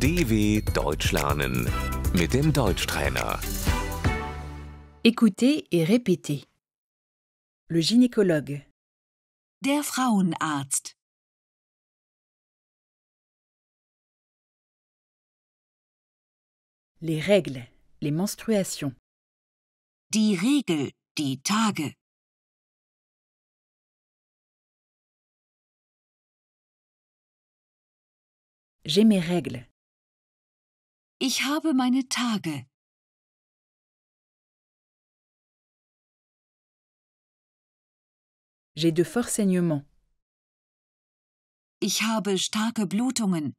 DW Deutsch lernen mit dem Deutschtrainer. Écoutez et répétez. Le gynécologue, Der Frauenarzt. les règles, les menstruations, Die Regel. Die Tage. j'ai mes règles, ich habe meine Tage. J'ai de forts saignements. Ich habe starke Blutungen.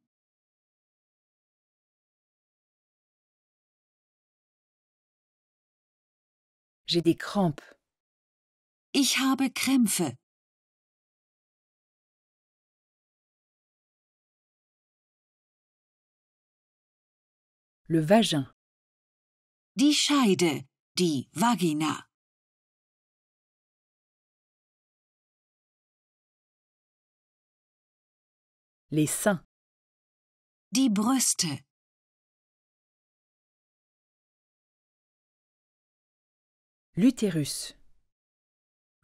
J'ai des crampes. Ich habe Krämpfe. le vagin. Die Scheide, die Vagina. Les seins. Die Brüste. L'utérus.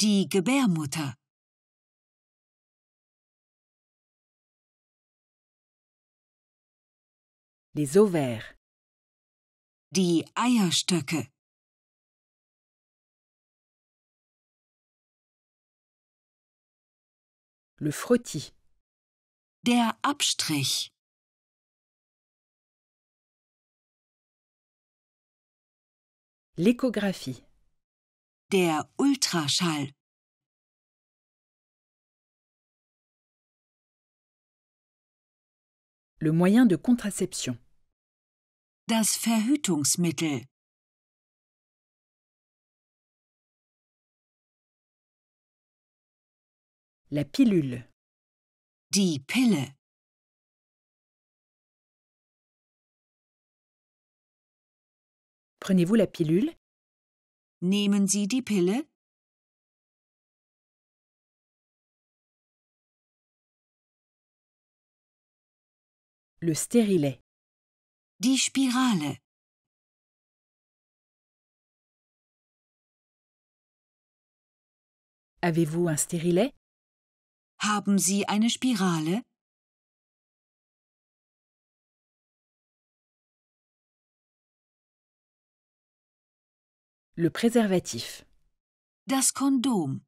Die Gebärmutter. Les ovaires. Die Eierstöcke. Le frottis. Der Abstrich. L'échographie. Der Ultraschall. Le moyen de contraception. Das Verhütungsmittel La pilule. Die Pille. Prenez-vous la pilule? Nehmen Sie die Pille? Le stérilet. Die Spirale. Avez-vous un stérilet? Haben Sie eine Spirale? Le préservatif. Das Kondom.